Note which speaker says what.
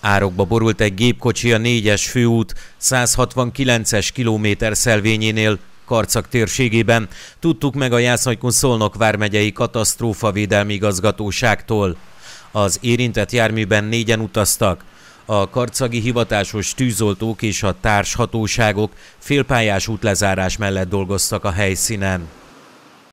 Speaker 1: Árokba borult egy gépkocsi a 4-es főút 169-es kilométer szelvényénél, Karcak térségében. Tudtuk meg a Jászajkun Szolnok vármegyei védelmi igazgatóságtól. Az érintett járműben négyen utaztak. A karcagi hivatásos tűzoltók és a társhatóságok félpályás útlezárás mellett dolgoztak a helyszínen.